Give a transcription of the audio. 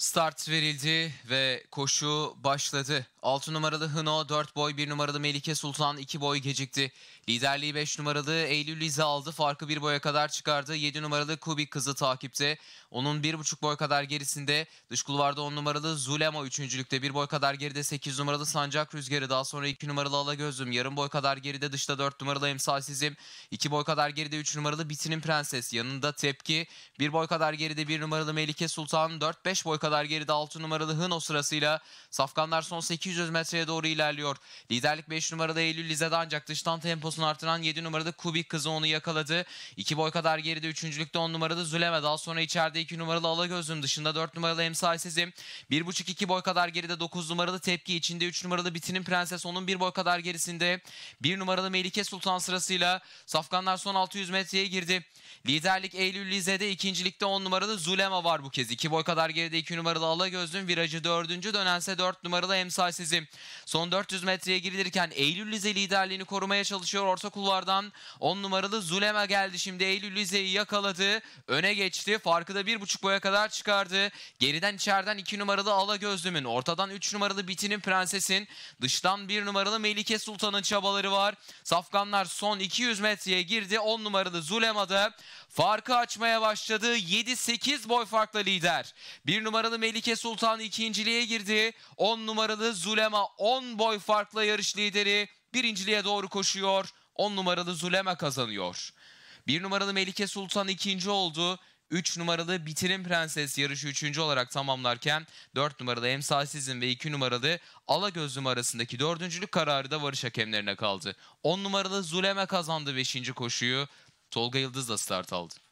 Start verildi ve koşu başladı. 6 numaralı Hıno, 4 boy 1 numaralı Melike Sultan 2 boy gecikti. Liderliği 5 numaralı Eylül Lize aldı. Farkı 1 boya kadar çıkardı. 7 numaralı Kubik kızı takipte. Onun 1,5 boy kadar gerisinde. Dış kulvarda 10 numaralı Zulema 3.lükte. 1 boy kadar geride 8 numaralı Sancak Rüzgarı. Daha sonra 2 numaralı Alagözüm. Yarım boy kadar geride dışta 4 numaralı Emsalsizim. 2 boy kadar geride 3 numaralı Bitinin Prenses. Yanında Tepki. 1 boy kadar geride 1 numaralı Melike Sultan. 4-5 boy kadar kadar geride 6 numaralı Hıno sırasıyla Safkanlar son 800 metreye doğru ilerliyor. Liderlik 5 numarada Eylül Lize'de ancak dıştan temposunu artıran 7 numarada Kubik kızı onu yakaladı. 2 boy kadar geride 3.lükte 10 numarada Züleme daha sonra içeride 2 numaralı Alagöz'ün dışında 4 numaralı Emsal Sizim. 1.5-2 boy kadar geride 9 numaralı Tepki içinde 3 numaralı Bitinin Prenses onun 1 boy kadar gerisinde 1 numaralı Melike Sultan sırasıyla Safkanlar son 600 metreye girdi. Liderlik Eylül Lize'de ikincilikte 10 numaralı Zulema var bu kez. 2 boy kadar geride 2 numaralı numaralı Alagözlüm virajı 4. dönense 4 numaralı Emsalsizim. Son 400 metreye girilirken Eylül Lize liderliğini korumaya çalışıyor orta kulvardan. 10 numaralı Zulema geldi şimdi Eylül Lize'yi yakaladı. Öne geçti. Farkı da 1,5 boya kadar çıkardı. Geriden içeriden 2 numaralı Alagözlüm'ün, ortadan 3 numaralı Bitin'in Prenses'in, dıştan 1 numaralı Melike Sultan'ın çabaları var. Safkanlar son 200 metreye girdi. 10 numaralı Zulema'da farkı açmaya başladı. 7-8 boy farkla lider. 1 numaralı numaralı Melike Sultan ikinciliğe girdi. 10 numaralı Zulema 10 boy farklı yarış lideri birinciliğe doğru koşuyor. 10 numaralı Zulema kazanıyor. 1 numaralı Melike Sultan ikinci oldu. 3 numaralı Bitirim Prenses yarışı 3. olarak tamamlarken 4 numaralı Emsalsizin ve 2 numaralı Alagözlüm arasındaki 4.lük kararı da varış hakemlerine kaldı. 10 numaralı Zulema kazandı 5. koşuyu. Tolga Yıldız da start aldı.